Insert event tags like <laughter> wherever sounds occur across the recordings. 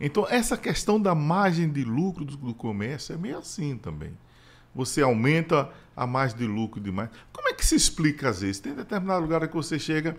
Então, essa questão da margem de lucro do, do comércio é meio assim também. Você aumenta a margem de lucro demais. Como é que se explica às vezes? Tem determinado lugar que você chega,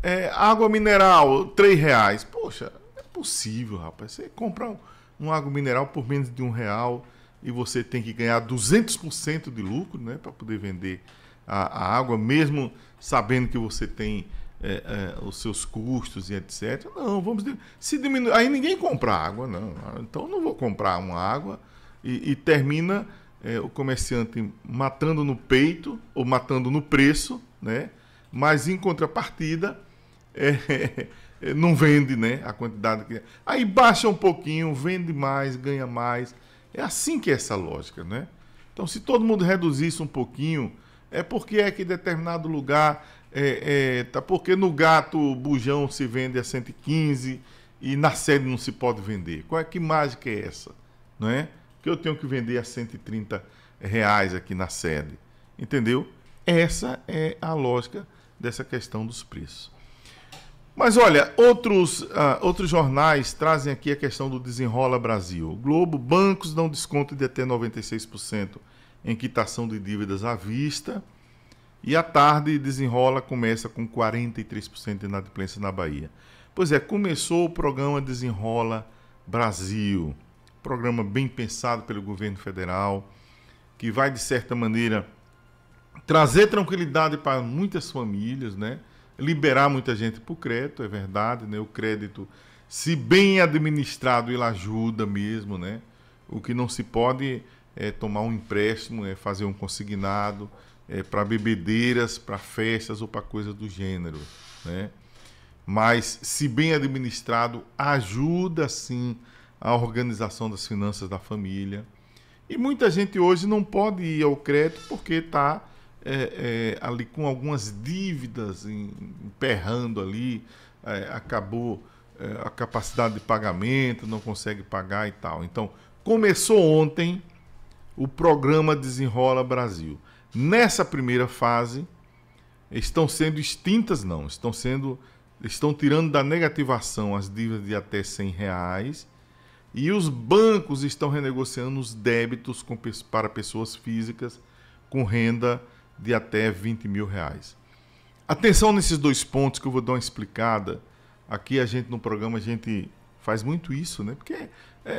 é, água mineral, R$ reais. Poxa, é possível, rapaz. Você compra um, um água mineral por menos de um real e você tem que ganhar 200% de lucro né, para poder vender a, a, água, mesmo sabendo que você tem é, é, os seus custos e etc. Não, vamos se diminuir. Aí ninguém compra água, não. Então não vou comprar uma água e, e termina é, o comerciante matando no peito ou matando no preço, né? Mas em contrapartida <laughs> é, é, não vende, né? A quantidade que é. aí baixa um pouquinho, vende mais, ganha mais. É assim que é essa lógica, né? Então se todo mundo reduzisse um pouquinho é porque é que determinado lugar é, é, tá porque no gato bujão se vende a 115 e na sede não se pode vender. Qual é que mágica é essa? Não é? Que eu tenho que vender a 130 reais aqui na sede. Entendeu? Essa é a lógica dessa questão dos preços. Mas olha, outros, uh, outros jornais trazem aqui a questão do desenrola Brasil. Globo, bancos dão desconto de até 96% em quitação de dívidas à vista. E à tarde desenrola, começa com 43% de inadimplência na Bahia. Pois é, começou o programa Desenrola Brasil. Programa bem pensado pelo governo federal, que vai, de certa maneira, trazer tranquilidade para muitas famílias, né? liberar muita gente para o crédito, é verdade, né? o crédito, se bem administrado, ele ajuda mesmo. Né? O que não se pode é tomar um empréstimo, é fazer um consignado, é, para bebedeiras, para festas ou para coisas do gênero, né? Mas, se bem administrado, ajuda sim a organização das finanças da família. E muita gente hoje não pode ir ao crédito porque está é, é, ali com algumas dívidas emperrando ali, é, acabou é, a capacidade de pagamento, não consegue pagar e tal. Então, começou ontem o programa Desenrola Brasil. Nessa primeira fase, estão sendo extintas, não, estão sendo estão tirando da negativação as dívidas de até 100 reais e os bancos estão renegociando os débitos com, para pessoas físicas com renda de até 20 mil reais. Atenção nesses dois pontos que eu vou dar uma explicada. Aqui a gente no programa a gente faz muito isso, né? Porque é,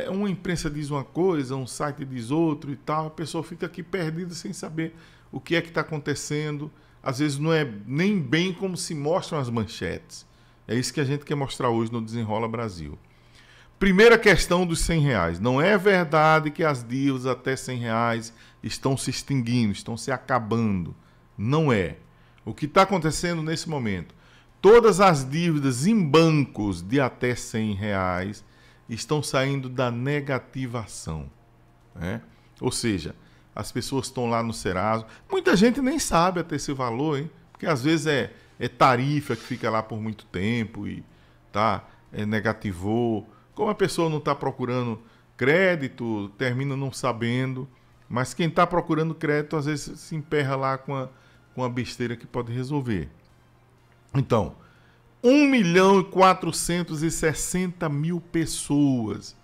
é uma imprensa diz uma coisa, um site diz outro e tal, a pessoa fica aqui perdida sem saber o que é que está acontecendo. Às vezes não é nem bem como se mostram as manchetes. É isso que a gente quer mostrar hoje no Desenrola Brasil. Primeira questão dos 100 reais. Não é verdade que as dívidas até 100 reais estão se extinguindo, estão se acabando. Não é. O que está acontecendo nesse momento? Todas as dívidas em bancos de até 100 reais estão saindo da negativação. Né? Ou seja, as pessoas estão lá no Serasa. Muita gente nem sabe até esse valor, hein? Porque às vezes é, é tarifa que fica lá por muito tempo e tá, é negativou. Como a pessoa não está procurando crédito, termina não sabendo. Mas quem está procurando crédito às vezes se emperra lá com a, com a besteira que pode resolver. Então, 1 milhão e 460 mil pessoas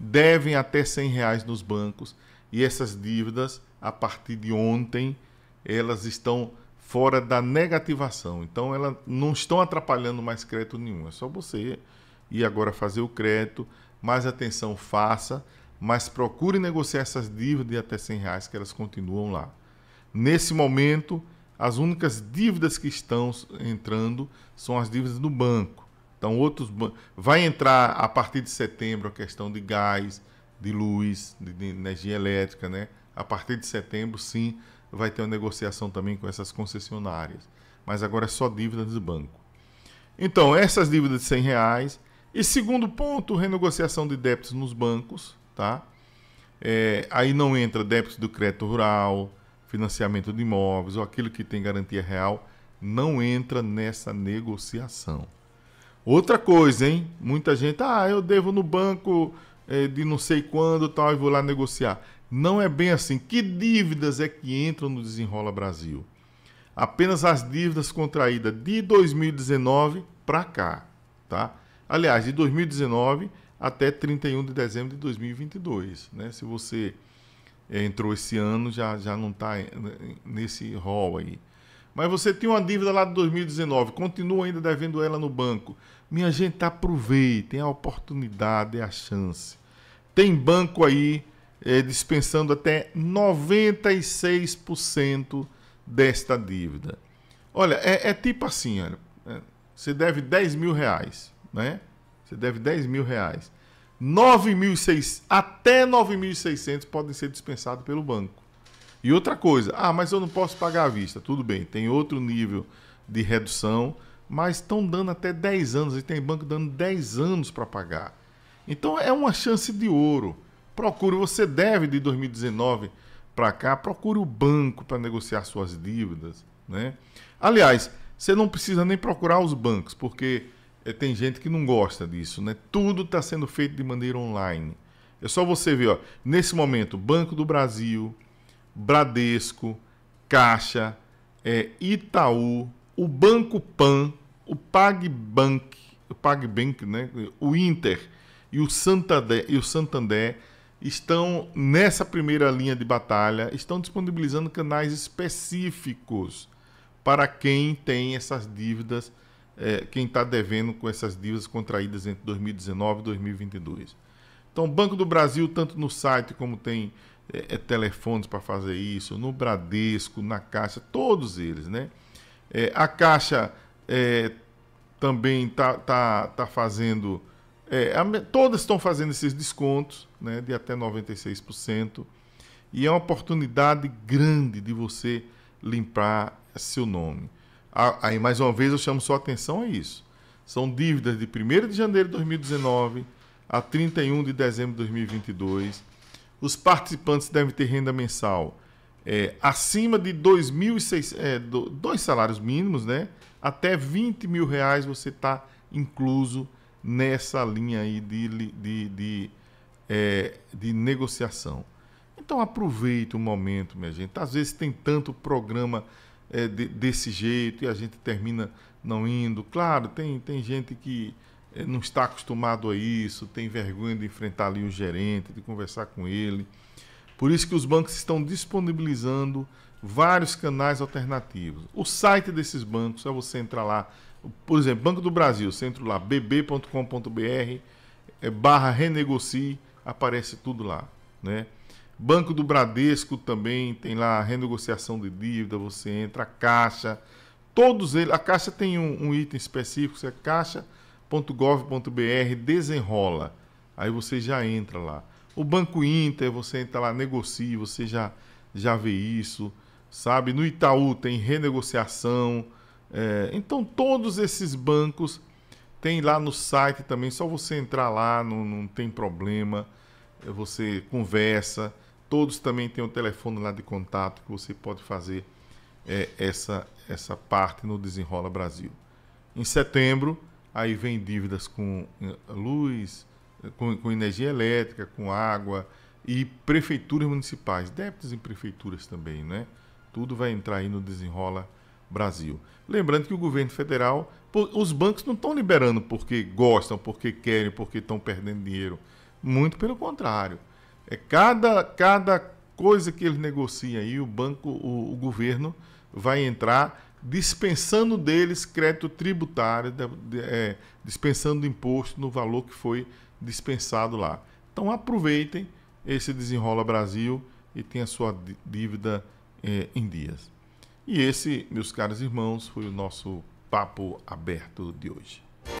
devem até 100 reais nos bancos e essas dívidas, a partir de ontem, elas estão fora da negativação. Então, elas não estão atrapalhando mais crédito nenhum. É só você ir agora fazer o crédito, mais atenção faça, mas procure negociar essas dívidas de até 100 reais que elas continuam lá. Nesse momento, as únicas dívidas que estão entrando são as dívidas do banco. Então, outros vai entrar a partir de setembro a questão de gás, de luz, de, de energia elétrica, né? A partir de setembro, sim, vai ter uma negociação também com essas concessionárias. Mas agora é só dívida de banco. Então, essas dívidas de 100 reais. E segundo ponto, renegociação de débitos nos bancos, tá? É, aí não entra débito do crédito rural, financiamento de imóveis ou aquilo que tem garantia real, não entra nessa negociação. Outra coisa, hein? Muita gente, ah, eu devo no banco é, de não sei quando tal, e vou lá negociar. Não é bem assim. Que dívidas é que entram no Desenrola Brasil? Apenas as dívidas contraídas de 2019 para cá, tá? Aliás, de 2019 até 31 de dezembro de 2022, né? Se você é, entrou esse ano, já, já não está né, nesse rol aí. Mas você tem uma dívida lá de 2019, continua ainda devendo ela no banco. Minha gente, aproveitem é a oportunidade, é a chance. Tem banco aí é, dispensando até 96% desta dívida. Olha, é, é tipo assim, olha, é, você deve 10 mil reais, né? Você deve 10 mil reais. 9.600, até 9.600 podem ser dispensados pelo banco. E outra coisa, ah, mas eu não posso pagar à vista. Tudo bem, tem outro nível de redução, mas estão dando até 10 anos, e tem banco dando 10 anos para pagar. Então é uma chance de ouro. Procure, você deve de 2019 para cá, procure o banco para negociar suas dívidas. Né? Aliás, você não precisa nem procurar os bancos, porque é, tem gente que não gosta disso. Né? Tudo está sendo feito de maneira online. É só você ver, ó, nesse momento, Banco do Brasil, Bradesco, Caixa, é, Itaú, o Banco Pan, o PagBank, o PagBank, né? o Inter e o Santander, e o Santander estão nessa primeira linha de batalha, estão disponibilizando canais específicos para quem tem essas dívidas, é, quem está devendo com essas dívidas contraídas entre 2019 e 2022. Então, o Banco do Brasil, tanto no site como tem é, é, telefones para fazer isso, no Bradesco, na Caixa, todos eles, né? É, a Caixa é, também está tá, tá fazendo, é, a, todas estão fazendo esses descontos, né? De até 96%. E é uma oportunidade grande de você limpar seu nome. Aí, mais uma vez, eu chamo sua atenção a isso. São dívidas de 1 de janeiro de 2019 a 31 de dezembro de 2022 os participantes devem ter renda mensal é, acima de é, dois salários mínimos, né? Até 20 mil reais você está incluso nessa linha aí de, de, de, é, de negociação. Então aproveita o momento, minha gente. Às vezes tem tanto programa é, de, desse jeito e a gente termina não indo. Claro, tem, tem gente que eh, não está acostumado a isso, tem vergonha de enfrentar ali o gerente, de conversar com ele. Por isso que os bancos estão disponibilizando vários canais alternativos. O site desses bancos é você entrar lá, por exemplo, Banco do Brasil, você entra lá, bb.com.br, é, barra renegocie, aparece tudo lá. Né? Banco do Bradesco também tem lá renegociação de dívida, você entra, a Caixa, todos eles, a Caixa tem um, um item específico, você é Caixa .gov.br desenrola. Aí você já entra lá. O Banco Inter, você entra lá, negocia, você já, já vê isso, sabe? No Itaú tem renegociação. É, então, todos esses bancos tem lá no site também, só você entrar lá, não, não tem problema. É, você conversa. Todos também têm o um telefone lá de contato que você pode fazer é, essa, essa parte no Desenrola Brasil. Em setembro, aí vem dívidas com eh, luz, com, com energia elétrica, com água e prefeituras municipais, débitos em prefeituras também, né? Tudo vai entrar aí no desenrola Brasil. Lembrando que o governo federal, os bancos não estão liberando porque gostam, porque querem, porque estão perdendo dinheiro. Muito pelo contrário. É cada, cada coisa que eles negociam aí, o banco, o, o governo vai entrar dispensando deles crédito tributário, é, dispensando imposto no valor que foi dispensado lá. Então aproveitem esse Desenrola Brasil e tenha sua dívida é, em dias. E esse, meus caros irmãos, foi o nosso papo aberto de hoje.